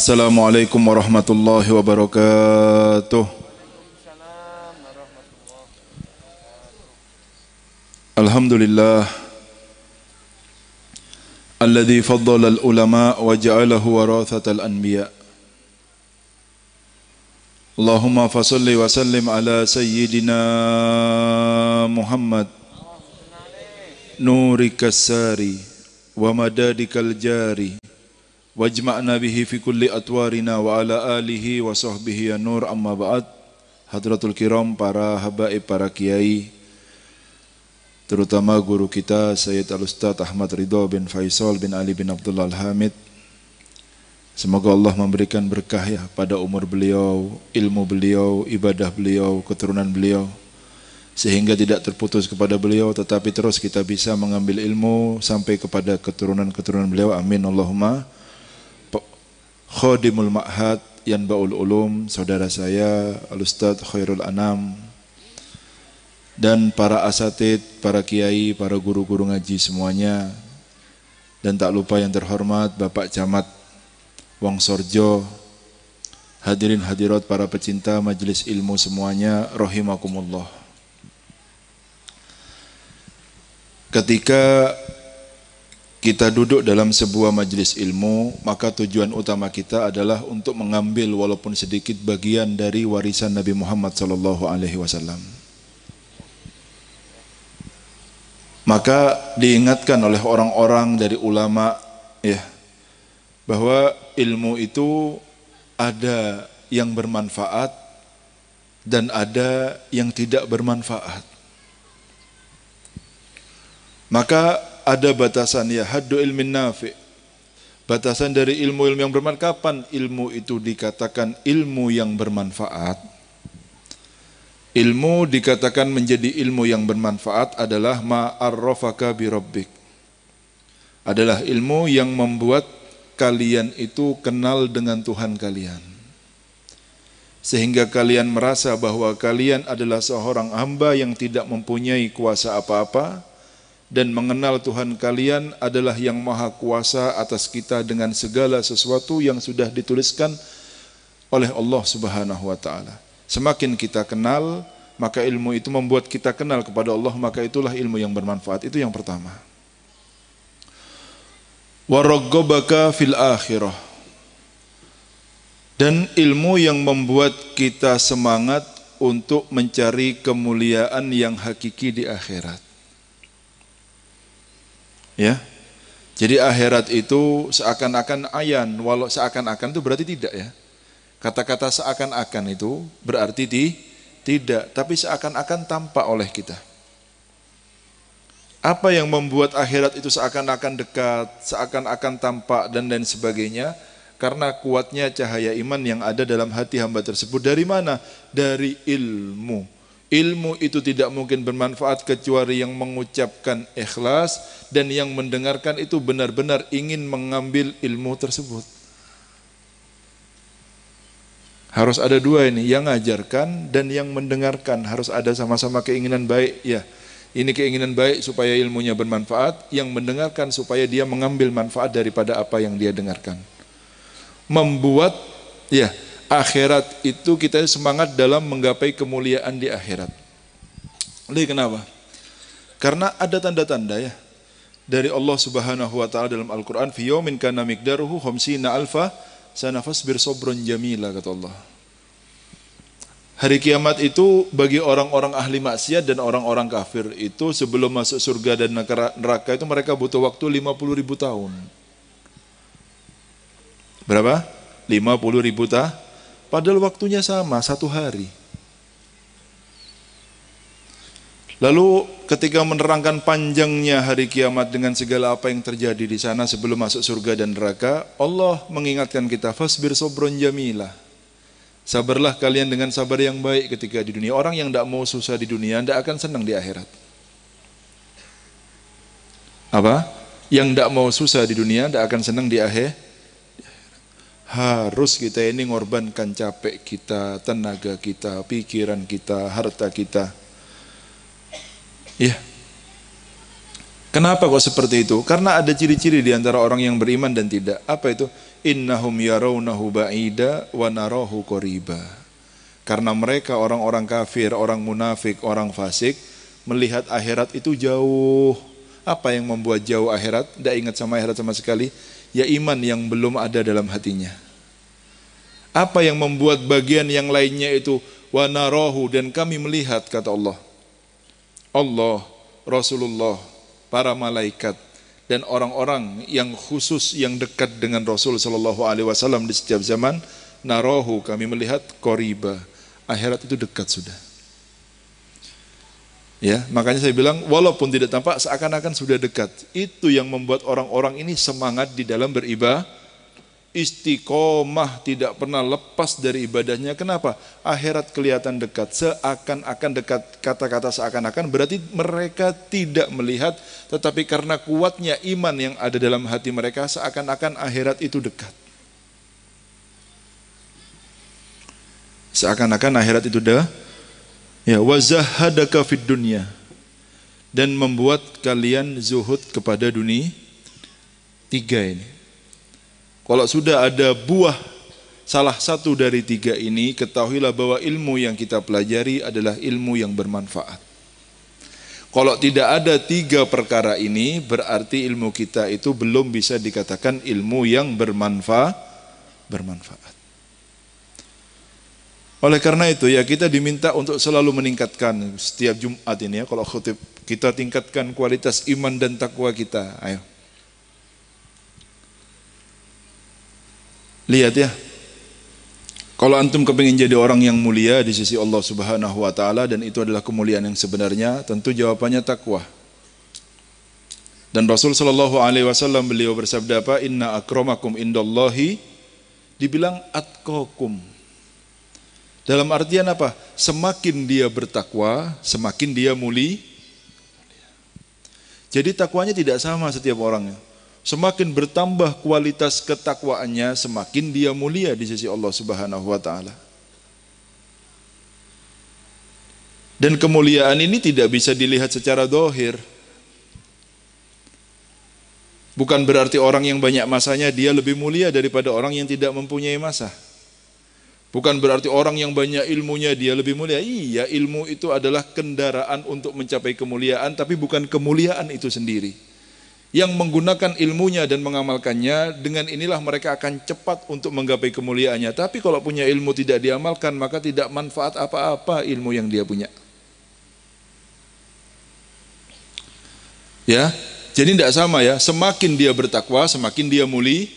السلام عليكم ورحمة الله وبركاته الحمد لله الذي فضل العلماء وجعله وراثة الأنبياء اللهم فصل وسلم على سيدنا محمد نورك الساري ومدادك الجاري wajma'na bihi fi kulli atwarina wa ala alihi wa sahbihi ya nur amma baad hadratul kiram para habai para kiai terutama guru kita Sayyid Al-Ustaz Ahmad Ridho bin Faisal bin Ali bin Abdullah Al-Hamid Semoga Allah memberikan berkah ya pada umur beliau, ilmu beliau, ibadah beliau, keturunan beliau sehingga tidak terputus kepada beliau tetapi terus kita bisa mengambil ilmu sampai kepada keturunan-keturunan beliau. Amin Allahumma Khodimul Ma'had ba'ul Ulum, saudara saya Al-Ustaz Khairul Anam dan para asatid, para kiai, para guru-guru ngaji semuanya dan tak lupa yang terhormat Bapak Camat Wang Sorjo hadirin hadirat para pecinta majelis ilmu semuanya rahimakumullah ketika kita duduk dalam sebuah majelis ilmu, maka tujuan utama kita adalah untuk mengambil walaupun sedikit bagian dari warisan Nabi Muhammad sallallahu alaihi wasallam. Maka diingatkan oleh orang-orang dari ulama ya bahwa ilmu itu ada yang bermanfaat dan ada yang tidak bermanfaat. Maka ada batasan ya haddu ilmin nafi batasan dari ilmu-ilmu yang bermanfaat kapan ilmu itu dikatakan ilmu yang bermanfaat ilmu dikatakan menjadi ilmu yang bermanfaat adalah ma arrafaka bi rabbik adalah ilmu yang membuat kalian itu kenal dengan Tuhan kalian sehingga kalian merasa bahwa kalian adalah seorang hamba yang tidak mempunyai kuasa apa-apa dan mengenal Tuhan kalian adalah yang maha kuasa atas kita dengan segala sesuatu yang sudah dituliskan oleh Allah Subhanahu wa taala. Semakin kita kenal, maka ilmu itu membuat kita kenal kepada Allah, maka itulah ilmu yang bermanfaat. Itu yang pertama. Waraggabaka fil akhirah. Dan ilmu yang membuat kita semangat untuk mencari kemuliaan yang hakiki di akhirat. Ya. Jadi akhirat itu seakan-akan ayan, walau seakan-akan itu berarti tidak ya. Kata-kata seakan-akan itu berarti di, tidak, tapi seakan-akan tampak oleh kita. Apa yang membuat akhirat itu seakan-akan dekat, seakan-akan tampak dan lain sebagainya? Karena kuatnya cahaya iman yang ada dalam hati hamba tersebut. Dari mana? Dari ilmu Ilmu itu tidak mungkin bermanfaat kecuali yang mengucapkan ikhlas dan yang mendengarkan itu benar-benar ingin mengambil ilmu tersebut. Harus ada dua ini, yang mengajarkan dan yang mendengarkan harus ada sama-sama keinginan baik ya. Ini keinginan baik supaya ilmunya bermanfaat, yang mendengarkan supaya dia mengambil manfaat daripada apa yang dia dengarkan. Membuat ya akhirat itu kita semangat dalam menggapai kemuliaan di akhirat. Ini kenapa? Karena ada tanda-tanda ya dari Allah Subhanahu wa taala dalam Al-Qur'an fi yaumin kana miqdaruhu khamsina alfa sanafas bir sabrun jamila kata Allah. Hari kiamat itu bagi orang-orang ahli maksiat dan orang-orang kafir itu sebelum masuk surga dan neraka itu mereka butuh waktu 50 ribu tahun. Berapa? 50 ribu ta Padahal waktunya sama, satu hari. Lalu ketika menerangkan panjangnya hari kiamat dengan segala apa yang terjadi di sana sebelum masuk surga dan neraka, Allah mengingatkan kita fasbir sobron jamilah. Sabarlah kalian dengan sabar yang baik ketika di dunia. Orang yang tidak mau susah di dunia tidak akan senang di akhirat. Apa? Yang tidak mau susah di dunia tidak akan senang di akhir harus kita ini ngorbankan capek kita, tenaga kita, pikiran kita, harta kita. Ya. Kenapa kok seperti itu? Karena ada ciri-ciri di antara orang yang beriman dan tidak. Apa itu? Innahum yarawnahu ba'ida wa narahu qariba. Karena mereka orang-orang kafir, orang munafik, orang fasik melihat akhirat itu jauh. Apa yang membuat jauh akhirat? Tidak ingat sama akhirat sama sekali ya iman yang belum ada dalam hatinya. Apa yang membuat bagian yang lainnya itu wa narahu dan kami melihat kata Allah. Allah, Rasulullah, para malaikat dan orang-orang yang khusus yang dekat dengan Rasul Shallallahu alaihi wasallam di setiap zaman narahu kami melihat koriba akhirat itu dekat sudah Ya, makanya saya bilang walaupun tidak tampak seakan-akan sudah dekat. Itu yang membuat orang-orang ini semangat di dalam beribadah. Istiqomah tidak pernah lepas dari ibadahnya. Kenapa? Akhirat kelihatan dekat, seakan-akan dekat. Kata-kata seakan-akan berarti mereka tidak melihat, tetapi karena kuatnya iman yang ada dalam hati mereka, seakan-akan akhirat itu dekat. Seakan-akan akhirat itu dekat Ya, wazahadaka fid dunya dan membuat kalian zuhud kepada dunia tiga ini. Kalau sudah ada buah salah satu dari tiga ini, ketahuilah bahwa ilmu yang kita pelajari adalah ilmu yang bermanfaat. Kalau tidak ada tiga perkara ini, berarti ilmu kita itu belum bisa dikatakan ilmu yang bermanfaat. bermanfaat. Oleh karena itu ya kita diminta untuk selalu meningkatkan setiap Jumat ini ya kalau khutib kita tingkatkan kualitas iman dan takwa kita. Ayo. Lihat ya. Kalau antum kepingin jadi orang yang mulia di sisi Allah Subhanahu wa taala dan itu adalah kemuliaan yang sebenarnya, tentu jawabannya takwa. Dan Rasul sallallahu alaihi wasallam beliau bersabda apa? Inna akramakum indallahi dibilang atqakum. Dalam artian apa? Semakin dia bertakwa, semakin dia muli. Jadi takwanya tidak sama setiap orangnya. Semakin bertambah kualitas ketakwaannya, semakin dia mulia di sisi Allah Subhanahu wa taala. Dan kemuliaan ini tidak bisa dilihat secara dohir. Bukan berarti orang yang banyak masanya dia lebih mulia daripada orang yang tidak mempunyai masa. Bukan berarti orang yang banyak ilmunya dia lebih mulia. Iya, ilmu itu adalah kendaraan untuk mencapai kemuliaan, tapi bukan kemuliaan itu sendiri. Yang menggunakan ilmunya dan mengamalkannya, dengan inilah mereka akan cepat untuk menggapai kemuliaannya. Tapi kalau punya ilmu tidak diamalkan, maka tidak manfaat apa-apa ilmu yang dia punya. Ya, jadi tidak sama ya. Semakin dia bertakwa, semakin dia muli,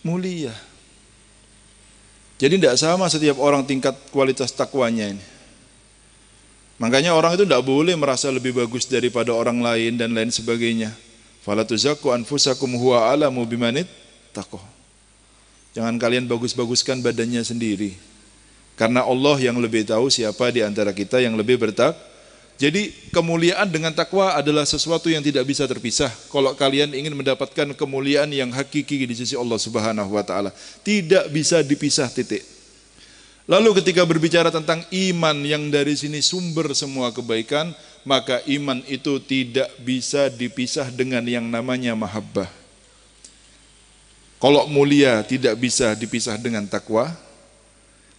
mulia. Jadi tidak sama setiap orang tingkat kualitas takwanya ini. Makanya orang itu tidak boleh merasa lebih bagus daripada orang lain dan lain sebagainya. Falatuzaku anfusakum huwa alamu bimanit takoh. Jangan kalian bagus-baguskan badannya sendiri. Karena Allah yang lebih tahu siapa di antara kita yang lebih bertakwa. Jadi kemuliaan dengan takwa adalah sesuatu yang tidak bisa terpisah. Kalau kalian ingin mendapatkan kemuliaan yang hakiki di sisi Allah Subhanahu wa taala, tidak bisa dipisah titik. Lalu ketika berbicara tentang iman yang dari sini sumber semua kebaikan, maka iman itu tidak bisa dipisah dengan yang namanya mahabbah. Kalau mulia tidak bisa dipisah dengan takwa,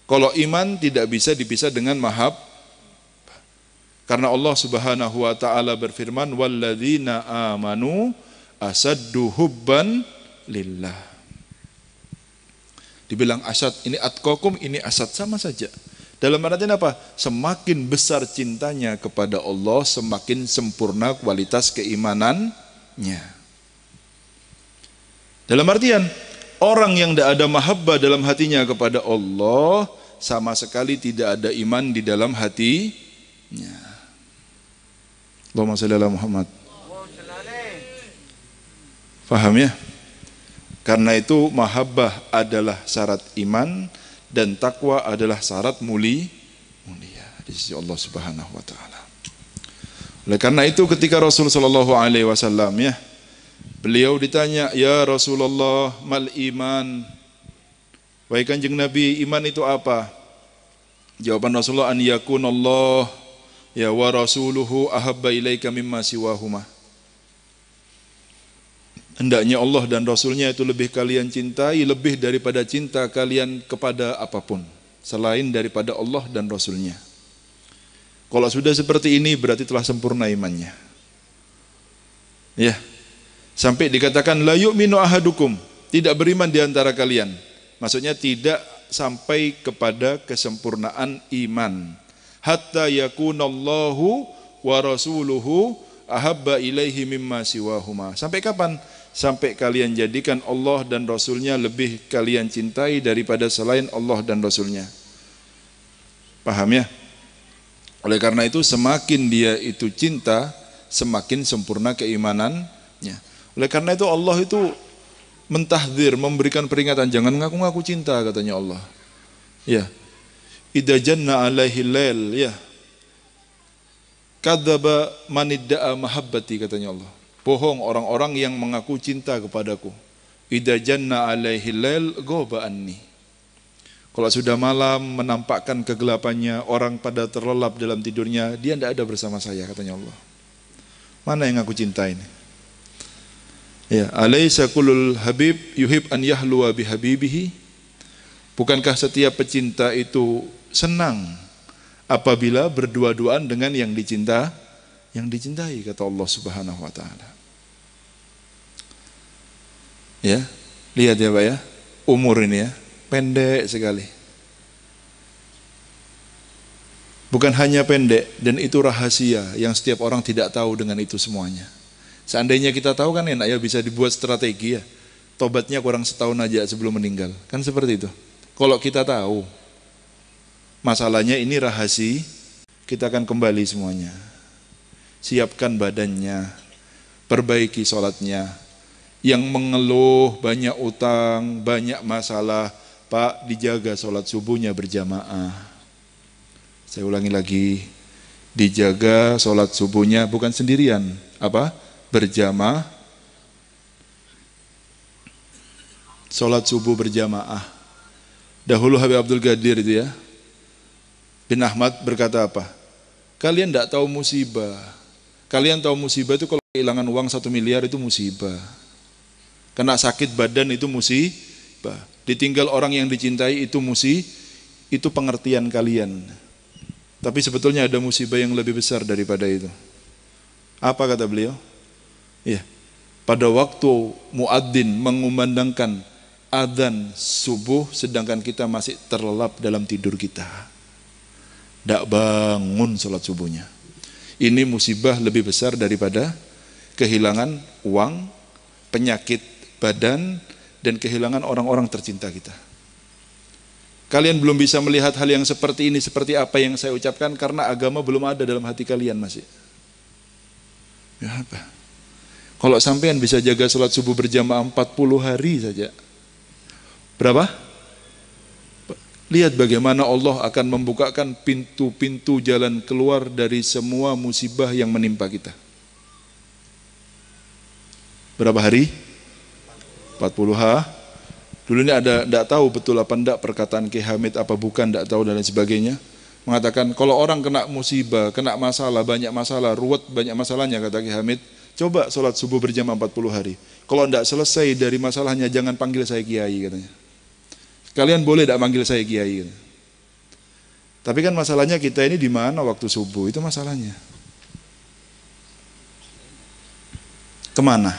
kalau iman tidak bisa dipisah dengan mahabbah. Karena Allah Subhanahu wa taala berfirman walladzina amanu asaddu hubban lillah. Dibilang asad ini atqakum ini asad sama saja. Dalam artian apa? Semakin besar cintanya kepada Allah, semakin sempurna kualitas keimanannya. Dalam artian orang yang tidak ada mahabbah dalam hatinya kepada Allah sama sekali tidak ada iman di dalam hatinya. Allahumma salli ala Muhammad Faham ya? Karena itu mahabbah adalah syarat iman dan takwa adalah syarat muli mulia di sisi Allah Subhanahu wa taala. Oleh karena itu ketika Rasul sallallahu alaihi wasallam ya beliau ditanya, "Ya Rasulullah, mal iman?" Wahai Kanjeng Nabi, iman itu apa? Jawaban Rasulullah an Allah ya wa rasuluhu ahabba ilaika mimma siwahuma hendaknya Allah dan Rasulnya itu lebih kalian cintai lebih daripada cinta kalian kepada apapun selain daripada Allah dan Rasulnya kalau sudah seperti ini berarti telah sempurna imannya ya sampai dikatakan la yu'minu ahadukum tidak beriman diantara kalian maksudnya tidak sampai kepada kesempurnaan iman hatta yakunallahu wa rasuluhu ahabba ilaihi mimma siwahuma. Sampai kapan? Sampai kalian jadikan Allah dan Rasulnya lebih kalian cintai daripada selain Allah dan Rasulnya. Paham ya? Oleh karena itu semakin dia itu cinta, semakin sempurna keimanannya. Oleh karena itu Allah itu mentahdir, memberikan peringatan. Jangan ngaku-ngaku cinta katanya Allah. Ya, idza janna alaihi lail ya kadzaba man idda'a mahabbati katanya Allah bohong orang-orang yang mengaku cinta kepadaku idza janna alaihi lail goba anni kalau sudah malam menampakkan kegelapannya orang pada terlelap dalam tidurnya dia tidak ada bersama saya katanya Allah mana yang aku cintai ini ya alaisa kulul habib yuhib an yahluwa bihabibihi Bukankah setiap pecinta itu senang apabila berdua-duaan dengan yang dicinta yang dicintai kata Allah Subhanahu wa taala. Ya, lihat ya Pak ya. Umur ini ya, pendek sekali. Bukan hanya pendek dan itu rahasia yang setiap orang tidak tahu dengan itu semuanya. Seandainya kita tahu kan enak ya bisa dibuat strategi ya. Tobatnya kurang setahun aja sebelum meninggal. Kan seperti itu. Kalau kita tahu, Masalahnya ini rahasia, kita akan kembali semuanya. Siapkan badannya, perbaiki sholatnya. Yang mengeluh, banyak utang, banyak masalah, Pak dijaga sholat subuhnya berjamaah. Saya ulangi lagi, dijaga sholat subuhnya bukan sendirian, apa? Berjamaah, sholat subuh berjamaah. Dahulu Habib Abdul Gadir itu ya, bin Ahmad berkata apa? Kalian tidak tahu musibah. Kalian tahu musibah itu kalau kehilangan uang satu miliar itu musibah. Kena sakit badan itu musibah. Ditinggal orang yang dicintai itu musibah. Itu pengertian kalian. Tapi sebetulnya ada musibah yang lebih besar daripada itu. Apa kata beliau? Ya, pada waktu muadzin mengumandangkan adzan subuh sedangkan kita masih terlelap dalam tidur kita. Tidak bangun sholat subuhnya. Ini musibah lebih besar daripada kehilangan uang, penyakit badan, dan kehilangan orang-orang tercinta kita. Kalian belum bisa melihat hal yang seperti ini, seperti apa yang saya ucapkan, karena agama belum ada dalam hati kalian masih. Ya apa? Kalau sampean bisa jaga sholat subuh berjamaah 40 hari saja, berapa? Lihat bagaimana Allah akan membukakan pintu-pintu jalan keluar dari semua musibah yang menimpa kita. Berapa hari? 40 H. Dulu ini ada tidak tahu betul apa tidak perkataan Ki Hamid apa bukan tidak tahu dan lain sebagainya. Mengatakan kalau orang kena musibah, kena masalah, banyak masalah, ruwet banyak masalahnya kata Ki Hamid, coba sholat subuh berjamaah 40 hari. Kalau tidak selesai dari masalahnya jangan panggil saya kiai katanya. Kalian boleh tidak manggil saya kiai. Tapi kan masalahnya kita ini di mana waktu subuh itu masalahnya. Kemana?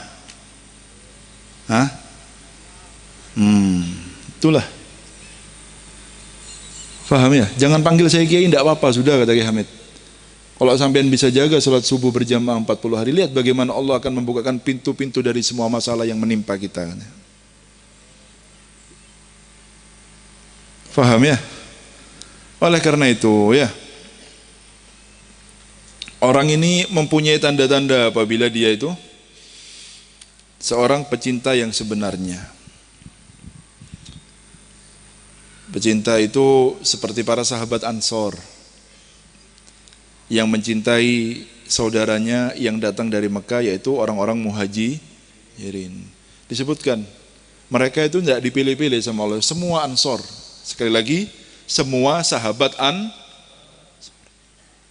Hah? Hmm, itulah. Faham ya? Jangan panggil saya kiai, tidak apa-apa sudah kata Kiai Hamid. Kalau sampean bisa jaga sholat subuh berjamaah 40 hari, lihat bagaimana Allah akan membukakan pintu-pintu dari semua masalah yang menimpa kita. Faham ya? Oleh karena itu ya Orang ini mempunyai tanda-tanda apabila dia itu seorang pecinta yang sebenarnya. Pecinta itu seperti para sahabat Ansor yang mencintai saudaranya yang datang dari Mekah yaitu orang-orang muhajirin. Disebutkan mereka itu tidak dipilih-pilih sama Allah, semua Ansor Sekali lagi, semua sahabat an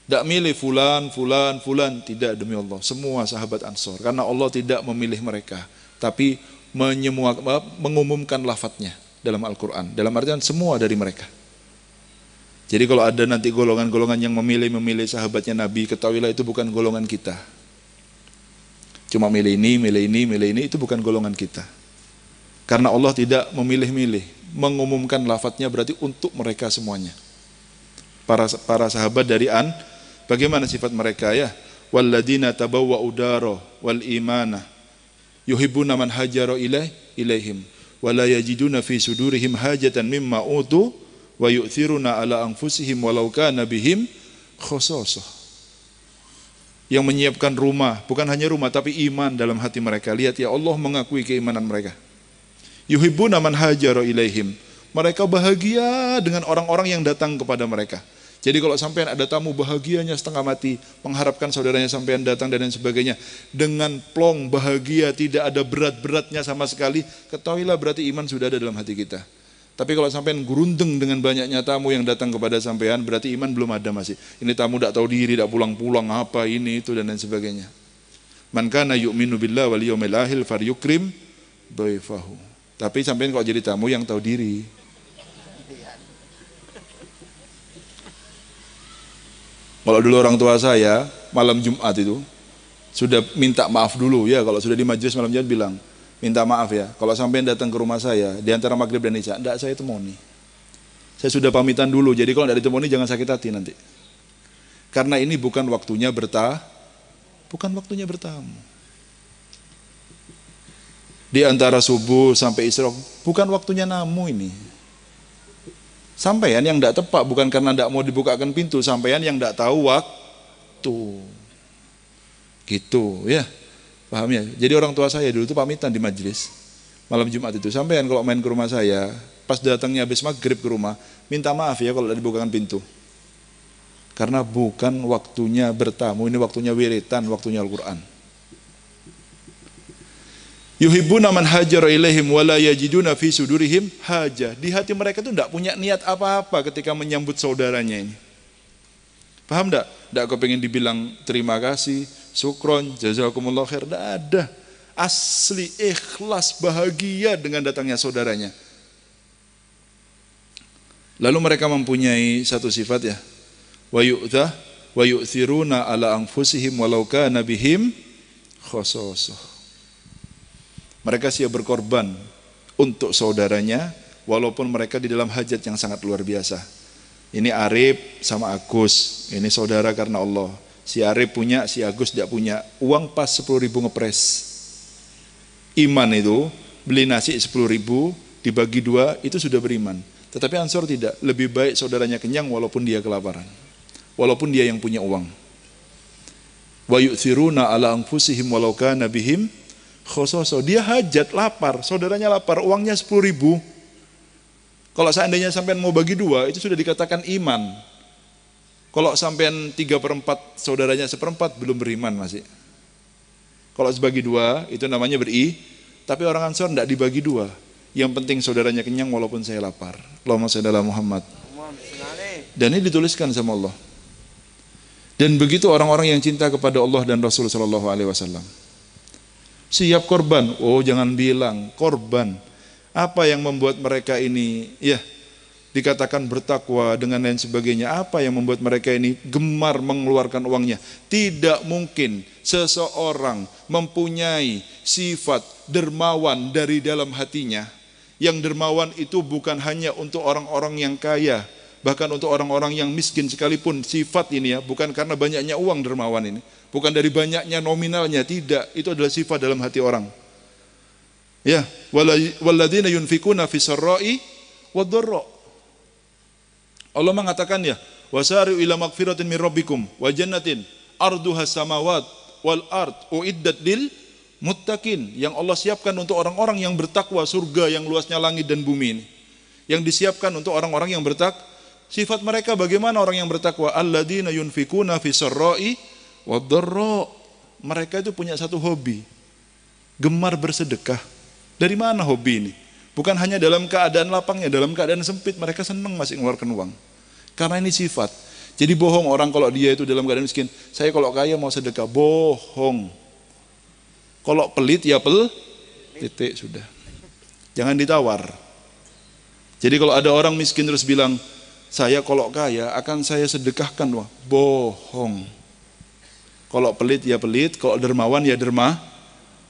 tidak milih fulan, fulan, fulan. Tidak demi Allah. Semua sahabat ansor. Karena Allah tidak memilih mereka. Tapi menyemua mengumumkan lafadznya dalam Al-Quran. Dalam artian semua dari mereka. Jadi kalau ada nanti golongan-golongan yang memilih-memilih sahabatnya Nabi, ketahuilah itu bukan golongan kita. Cuma milih ini, milih ini, milih ini, itu bukan golongan kita. Karena Allah tidak memilih-milih, mengumumkan lafadznya berarti untuk mereka semuanya. Para para sahabat dari An, bagaimana sifat mereka ya? Walladina tabawwa udaro wal imana yuhibbuna man hajara ilai ilaihim wala yajiduna fi sudurihim hajatan mimma utu wa yu'thiruna ala anfusihim walau kana bihim yang menyiapkan rumah, bukan hanya rumah tapi iman dalam hati mereka. Lihat ya Allah mengakui keimanan mereka. Yuhibbu naman hajaro ilaihim. Mereka bahagia dengan orang-orang yang datang kepada mereka. Jadi kalau sampean ada tamu bahagianya setengah mati, mengharapkan saudaranya sampean datang dan lain sebagainya. Dengan plong bahagia, tidak ada berat-beratnya sama sekali, ketahuilah berarti iman sudah ada dalam hati kita. Tapi kalau sampean gerundeng dengan banyaknya tamu yang datang kepada sampean, berarti iman belum ada masih. Ini tamu tidak tahu diri, tidak pulang-pulang, apa ini, itu, dan lain sebagainya. Man kana yu'minu billah wal yawmil akhir faryukrim doifahu. Tapi sampean kok jadi tamu yang tahu diri. Kalau dulu orang tua saya malam Jumat itu sudah minta maaf dulu ya kalau sudah di majelis malam Jumat bilang minta maaf ya kalau sampean datang ke rumah saya di antara maghrib dan isya enggak saya temoni. Saya sudah pamitan dulu jadi kalau enggak ditemoni jangan sakit hati nanti. Karena ini bukan waktunya bertah bukan waktunya bertamu. Di antara subuh sampai isrok, bukan waktunya namu ini. Sampaian yang tidak tepat bukan karena tidak mau dibukakan pintu, sampaian yang tidak tahu waktu. Gitu ya, paham ya? Jadi orang tua saya dulu itu pamitan di majelis malam Jumat itu. Sampaian kalau main ke rumah saya, pas datangnya habis maghrib ke rumah, minta maaf ya kalau tidak dibukakan pintu. Karena bukan waktunya bertamu, ini waktunya wiritan, waktunya Al-Quran yuhibbuna man hajara ilaihim wa la yajiduna fi sudurihim haja. Di hati mereka itu tidak punya niat apa-apa ketika menyambut saudaranya ini. Paham tidak? kau pengen dibilang terima kasih, syukron, jazakumullah khair. Tidak ada. Asli ikhlas bahagia dengan datangnya saudaranya. Lalu mereka mempunyai satu sifat ya. Wa yu'tha wa yu'thiruna ala anfusihim walau kana bihim mereka siap berkorban untuk saudaranya walaupun mereka di dalam hajat yang sangat luar biasa. Ini Arif sama Agus, ini saudara karena Allah. Si Arif punya, si Agus tidak punya. Uang pas 10 ribu ngepres. Iman itu, beli nasi 10 ribu, dibagi dua, itu sudah beriman. Tetapi Ansor tidak, lebih baik saudaranya kenyang walaupun dia kelaparan. Walaupun dia yang punya uang. Wa yu'thiruna ala anfusihim walau kana khososo. Dia hajat, lapar, saudaranya lapar, uangnya 10 ribu. Kalau seandainya sampean mau bagi dua, itu sudah dikatakan iman. Kalau sampean tiga perempat, saudaranya seperempat, belum beriman masih. Kalau sebagi dua, itu namanya beri. Tapi orang Ansor tidak dibagi dua. Yang penting saudaranya kenyang walaupun saya lapar. Allahumma salli Muhammad. Dan ini dituliskan sama Allah. Dan begitu orang-orang yang cinta kepada Allah dan Rasulullah Shallallahu siap korban. Oh, jangan bilang korban. Apa yang membuat mereka ini ya dikatakan bertakwa dengan lain sebagainya? Apa yang membuat mereka ini gemar mengeluarkan uangnya? Tidak mungkin seseorang mempunyai sifat dermawan dari dalam hatinya. Yang dermawan itu bukan hanya untuk orang-orang yang kaya, bahkan untuk orang-orang yang miskin sekalipun sifat ini ya bukan karena banyaknya uang dermawan ini bukan dari banyaknya nominalnya tidak itu adalah sifat dalam hati orang ya waladina yunfikuna fisarra'i sarra'i Allah mengatakan ya wasari ila magfiratin min rabbikum wa jannatin arduha samawat wal ard uiddat lil muttaqin yang Allah siapkan untuk orang-orang yang bertakwa surga yang luasnya langit dan bumi ini yang disiapkan untuk orang-orang yang bertakwa Sifat mereka bagaimana orang yang bertakwa? Alladzina yunfikuna fi sarra'i Mereka itu punya satu hobi. Gemar bersedekah. Dari mana hobi ini? Bukan hanya dalam keadaan lapangnya, dalam keadaan sempit mereka senang masih ngeluarkan uang. Karena ini sifat. Jadi bohong orang kalau dia itu dalam keadaan miskin. Saya kalau kaya mau sedekah, bohong. Kalau pelit ya pel, titik sudah. Jangan ditawar. Jadi kalau ada orang miskin terus bilang, saya kalau kaya akan saya sedekahkan wah. Bohong. Kalau pelit ya pelit, kalau dermawan ya derma.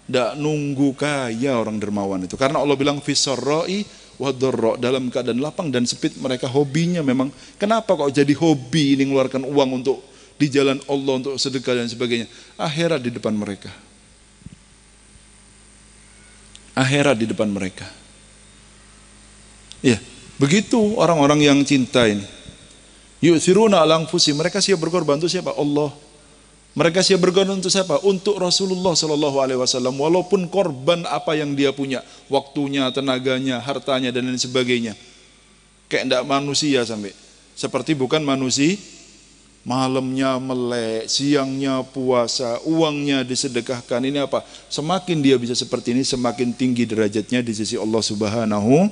Tidak nunggu kaya orang dermawan itu. Karena Allah bilang fisarroi wadorro dalam keadaan lapang dan sempit mereka hobinya memang. Kenapa kok jadi hobi ini mengeluarkan uang untuk di jalan Allah untuk sedekah dan sebagainya. Akhirat di depan mereka. Akhirat di depan mereka. ya Yeah Begitu orang-orang yang cinta ini. siruna alang fusi. Mereka siap berkorban untuk siapa? Allah. Mereka siap berkorban untuk siapa? Untuk Rasulullah Shallallahu alaihi wasallam walaupun korban apa yang dia punya, waktunya, tenaganya, hartanya dan lain sebagainya. Kayak tidak manusia sampai. Seperti bukan manusia, malamnya melek, siangnya puasa, uangnya disedekahkan. Ini apa? Semakin dia bisa seperti ini, semakin tinggi derajatnya di sisi Allah Subhanahu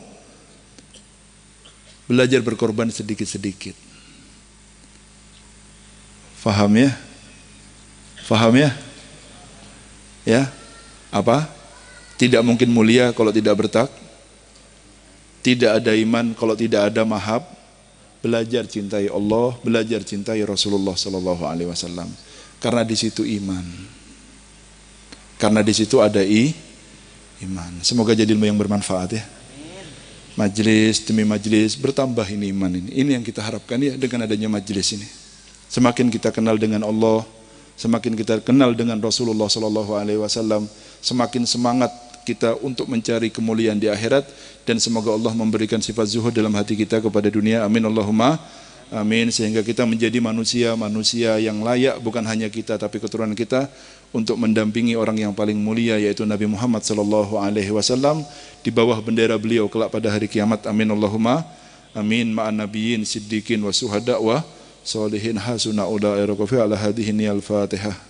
Belajar berkorban sedikit-sedikit. Faham ya? Faham ya? Ya? Apa? Tidak mungkin mulia kalau tidak bertak. Tidak ada iman kalau tidak ada mahab. Belajar cintai Allah, belajar cintai Rasulullah sallallahu alaihi wasallam. Karena di situ iman. Karena di situ ada i, iman. Semoga jadi ilmu yang bermanfaat ya majelis demi majelis bertambah ini iman ini. Ini yang kita harapkan ya dengan adanya majelis ini. Semakin kita kenal dengan Allah, semakin kita kenal dengan Rasulullah Sallallahu Alaihi Wasallam, semakin semangat kita untuk mencari kemuliaan di akhirat dan semoga Allah memberikan sifat zuhud dalam hati kita kepada dunia. Amin Allahumma Amin. Sehingga kita menjadi manusia-manusia yang layak bukan hanya kita tapi keturunan kita untuk mendampingi orang yang paling mulia yaitu Nabi Muhammad sallallahu alaihi wasallam di bawah bendera beliau kelak pada hari kiamat. Amin Allahumma. Amin ma'an nabiyyin siddiqin wa suhada wa salihin hasuna ula'i ala hadhihi al-Fatihah.